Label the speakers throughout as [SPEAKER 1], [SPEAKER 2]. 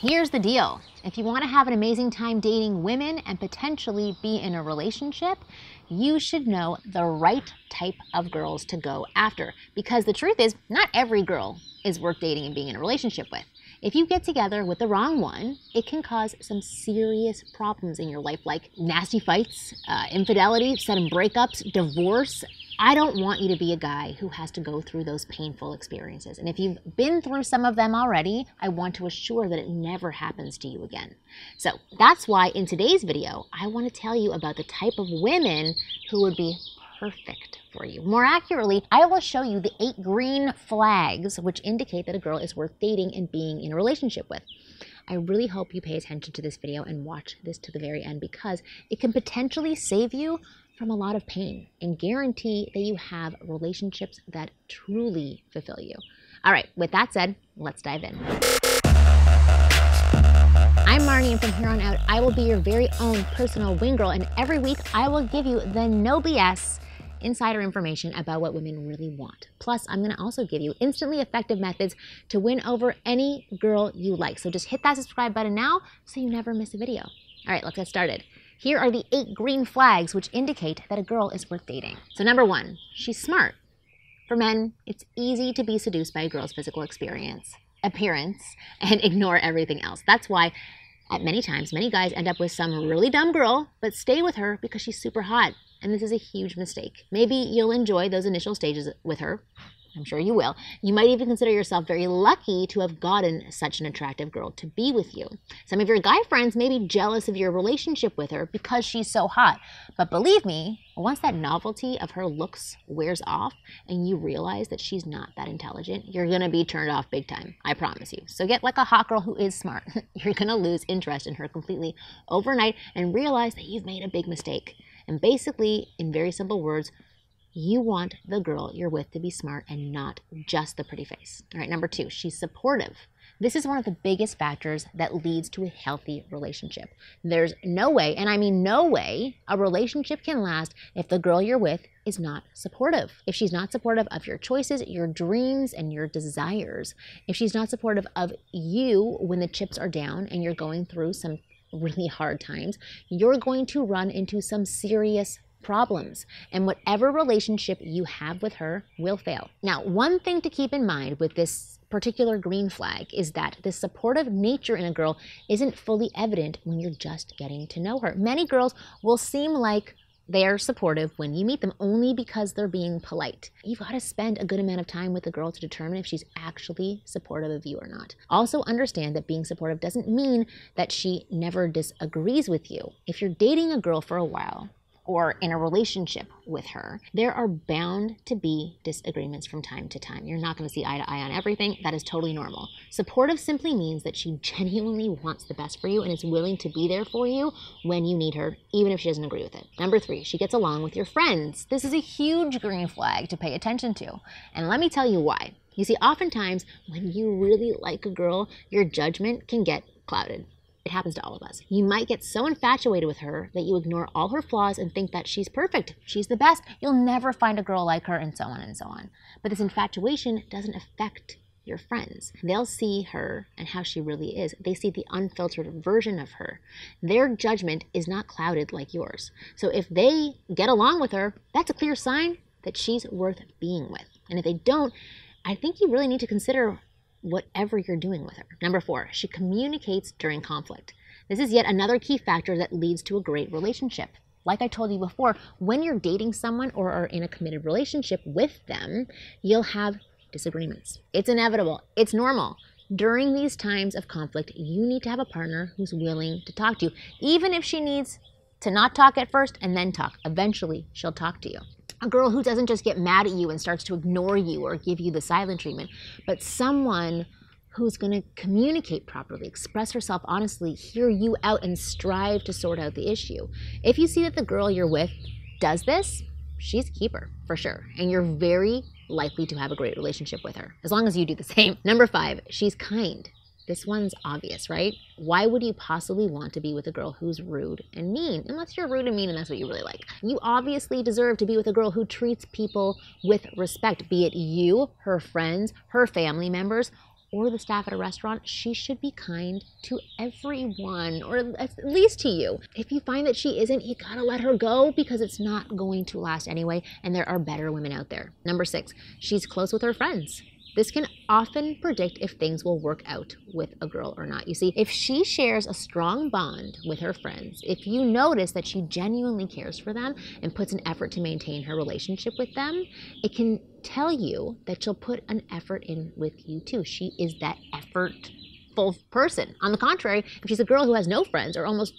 [SPEAKER 1] Here's the deal. If you want to have an amazing time dating women and potentially be in a relationship, you should know the right type of girls to go after. Because the truth is, not every girl is worth dating and being in a relationship with. If you get together with the wrong one, it can cause some serious problems in your life, like nasty fights, uh, infidelity, sudden breakups, divorce, I don't want you to be a guy who has to go through those painful experiences. And if you've been through some of them already, I want to assure that it never happens to you again. So that's why in today's video, I want to tell you about the type of women who would be perfect for you. More accurately, I will show you the eight green flags which indicate that a girl is worth dating and being in a relationship with. I really hope you pay attention to this video and watch this to the very end because it can potentially save you from a lot of pain and guarantee that you have relationships that truly fulfill you. All right, with that said, let's dive in. I'm Marnie, and from here on out, I will be your very own personal wing girl. And every week, I will give you the no BS insider information about what women really want. Plus, I'm going to also give you instantly effective methods to win over any girl you like. So just hit that subscribe button now so you never miss a video. All right, let's get started. Here are the eight green flags which indicate that a girl is worth dating. So, number one, she's smart. For men, it's easy to be seduced by a girl's physical experience, appearance, and ignore everything else. That's why at many times, many guys end up with some really dumb girl, but stay with her because she's super hot. And this is a huge mistake. Maybe you'll enjoy those initial stages with her, I'm sure you will. You might even consider yourself very lucky to have gotten such an attractive girl to be with you. Some of your guy friends may be jealous of your relationship with her because she's so hot. But believe me, once that novelty of her looks wears off and you realize that she's not that intelligent, you're going to be turned off big time. I promise you. So get like a hot girl who is smart. you're going to lose interest in her completely overnight and realize that you've made a big mistake. And basically, in very simple words, you want the girl you're with to be smart and not just the pretty face. All right, number two, she's supportive. This is one of the biggest factors that leads to a healthy relationship. There's no way, and I mean no way, a relationship can last if the girl you're with is not supportive. If she's not supportive of your choices, your dreams, and your desires. If she's not supportive of you when the chips are down and you're going through some really hard times, you're going to run into some serious problems, and whatever relationship you have with her will fail. Now, one thing to keep in mind with this particular green flag is that the supportive nature in a girl isn't fully evident when you're just getting to know her. Many girls will seem like they're supportive when you meet them only because they're being polite. You've got to spend a good amount of time with the girl to determine if she's actually supportive of you or not. Also, understand that being supportive doesn't mean that she never disagrees with you. If you're dating a girl for a while or in a relationship with her, there are bound to be disagreements from time to time. You're not going to see eye to eye on everything. That is totally normal. Supportive simply means that she genuinely wants the best for you and is willing to be there for you when you need her, even if she doesn't agree with it. Number three, she gets along with your friends. This is a huge green flag to pay attention to. And let me tell you why. You see, oftentimes when you really like a girl, your judgment can get clouded. It happens to all of us. You might get so infatuated with her that you ignore all her flaws and think that she's perfect, she's the best, you'll never find a girl like her, and so on and so on. But this infatuation doesn't affect your friends. They'll see her and how she really is. They see the unfiltered version of her. Their judgment is not clouded like yours. So if they get along with her, that's a clear sign that she's worth being with. And if they don't, I think you really need to consider whatever you're doing with her. Number four, she communicates during conflict. This is yet another key factor that leads to a great relationship. Like I told you before, when you're dating someone or are in a committed relationship with them, you'll have disagreements. It's inevitable, it's normal. During these times of conflict, you need to have a partner who's willing to talk to you, even if she needs to not talk at first and then talk. Eventually, she'll talk to you a girl who doesn't just get mad at you and starts to ignore you or give you the silent treatment, but someone who's going to communicate properly, express herself honestly, hear you out, and strive to sort out the issue. If you see that the girl you're with does this, she's a keeper for sure. And you're very likely to have a great relationship with her, as long as you do the same. Number five, she's kind. This one's obvious, right? Why would you possibly want to be with a girl who's rude and mean? Unless you're rude and mean and that's what you really like. You obviously deserve to be with a girl who treats people with respect, be it you, her friends, her family members, or the staff at a restaurant, she should be kind to everyone, or at least to you. If you find that she isn't, you gotta let her go because it's not going to last anyway, and there are better women out there. Number six, she's close with her friends. This can often predict if things will work out with a girl or not. You see, if she shares a strong bond with her friends, if you notice that she genuinely cares for them and puts an effort to maintain her relationship with them, it can tell you that she'll put an effort in with you too. She is that effortful person. On the contrary, if she's a girl who has no friends or almost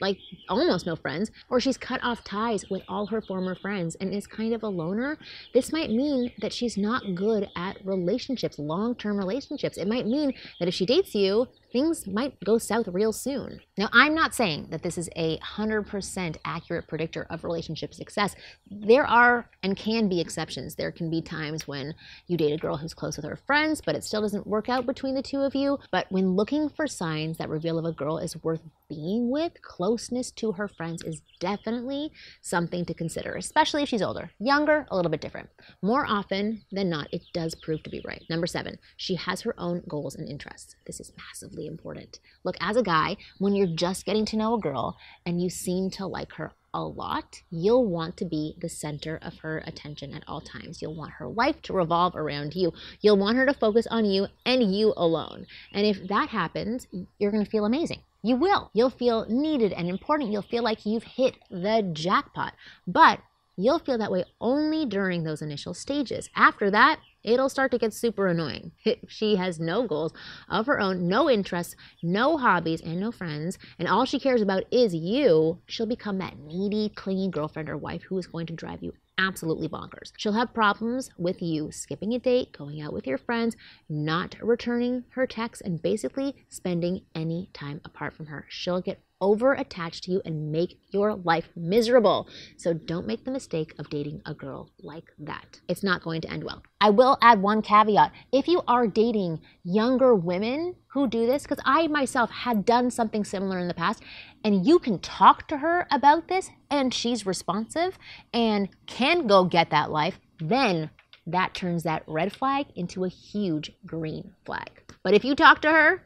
[SPEAKER 1] like almost no friends, or she's cut off ties with all her former friends and is kind of a loner, this might mean that she's not good at relationships, long term relationships. It might mean that if she dates you, things might go south real soon. Now, I'm not saying that this is a 100% accurate predictor of relationship success. There are and can be exceptions. There can be times when you date a girl who's close with her friends, but it still doesn't work out between the two of you. But when looking for signs that reveal if a girl is worth being with, closeness to her friends is definitely something to consider, especially if she's older. Younger, a little bit different. More often than not, it does prove to be right. Number seven, she has her own goals and interests. This is massively important. Look, as a guy, when you're just getting to know a girl and you seem to like her a lot, you'll want to be the center of her attention at all times. You'll want her life to revolve around you. You'll want her to focus on you and you alone. And if that happens, you're going to feel amazing. You will. You'll feel needed and important. You'll feel like you've hit the jackpot. But You'll feel that way only during those initial stages. After that, it'll start to get super annoying. she has no goals of her own, no interests, no hobbies, and no friends, and all she cares about is you, she'll become that needy, clingy girlfriend or wife who is going to drive you absolutely bonkers. She'll have problems with you skipping a date, going out with your friends, not returning her texts, and basically spending any time apart from her. She'll get over attach to you and make your life miserable. So don't make the mistake of dating a girl like that. It's not going to end well. I will add one caveat. If you are dating younger women who do this, because I myself had done something similar in the past, and you can talk to her about this and she's responsive and can go get that life, then that turns that red flag into a huge green flag. But if you talk to her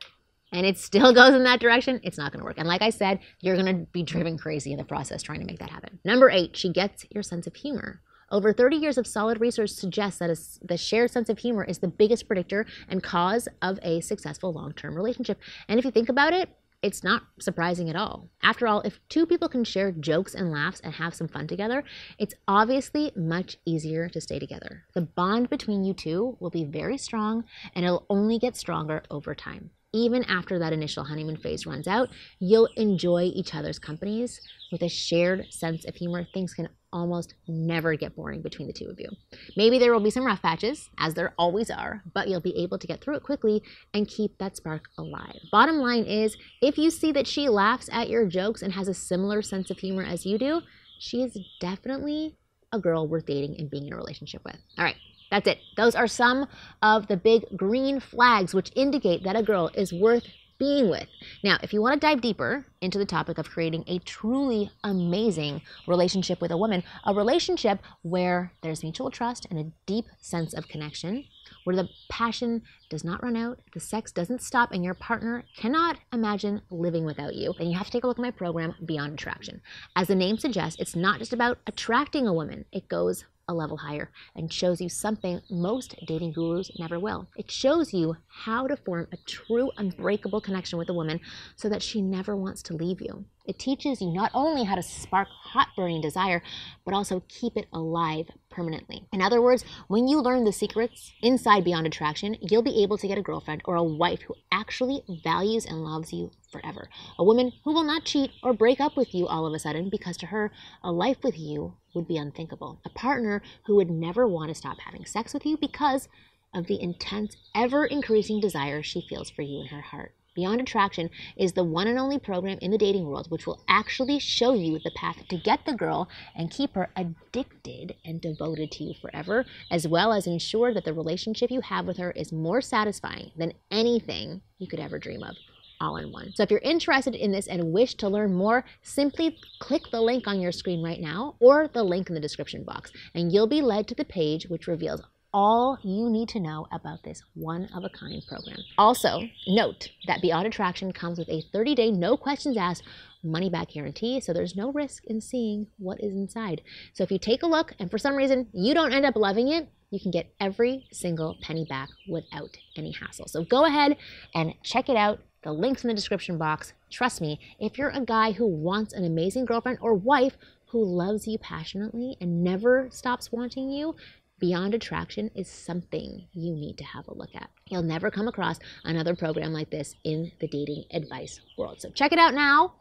[SPEAKER 1] and it still goes in that direction, it's not going to work. And like I said, you're going to be driven crazy in the process trying to make that happen. Number eight, she gets your sense of humor. Over 30 years of solid research suggests that a, the shared sense of humor is the biggest predictor and cause of a successful long term relationship. And if you think about it, it's not surprising at all. After all, if two people can share jokes and laughs and have some fun together, it's obviously much easier to stay together. The bond between you two will be very strong and it'll only get stronger over time even after that initial honeymoon phase runs out, you'll enjoy each other's companies with a shared sense of humor. Things can almost never get boring between the two of you. Maybe there will be some rough patches, as there always are, but you'll be able to get through it quickly and keep that spark alive. Bottom line is if you see that she laughs at your jokes and has a similar sense of humor as you do, she is definitely a girl worth dating and being in a relationship with. All right. That's it. Those are some of the big green flags which indicate that a girl is worth being with. Now, if you want to dive deeper into the topic of creating a truly amazing relationship with a woman, a relationship where there's mutual trust and a deep sense of connection, where the passion does not run out, the sex doesn't stop, and your partner cannot imagine living without you, then you have to take a look at my program, Beyond Attraction. As the name suggests, it's not just about attracting a woman, it goes a level higher and shows you something most dating gurus never will. It shows you how to form a true unbreakable connection with a woman so that she never wants to leave you. It teaches you not only how to spark hot burning desire, but also keep it alive permanently. In other words, when you learn the secrets inside Beyond Attraction, you'll be able to get a girlfriend or a wife who actually values and loves you forever. A woman who will not cheat or break up with you all of a sudden because to her, a life with you would be unthinkable. A partner who would never want to stop having sex with you because of the intense, ever increasing desire she feels for you in her heart. Beyond Attraction is the one and only program in the dating world which will actually show you the path to get the girl and keep her addicted and devoted to you forever, as well as ensure that the relationship you have with her is more satisfying than anything you could ever dream of. All in one. So, if you're interested in this and wish to learn more, simply click the link on your screen right now or the link in the description box, and you'll be led to the page which reveals all you need to know about this one of a kind program. Also, note that Beyond Attraction comes with a 30 day, no questions asked money back guarantee. So there's no risk in seeing what is inside. So if you take a look and for some reason you don't end up loving it, you can get every single penny back without any hassle. So go ahead and check it out. The link's in the description box. Trust me, if you're a guy who wants an amazing girlfriend or wife who loves you passionately and never stops wanting you, Beyond Attraction is something you need to have a look at. You'll never come across another program like this in the dating advice world. So check it out now,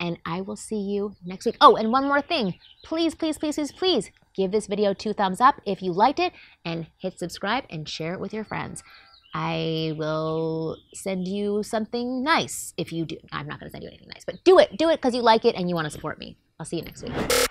[SPEAKER 1] and I will see you next week. Oh, and one more thing. Please, please, please, please, please give this video two thumbs up if you liked it, and hit subscribe and share it with your friends. I will send you something nice if you do. I'm not going to send you anything nice, but do it. Do it because you like it and you want to support me. I'll see you next week.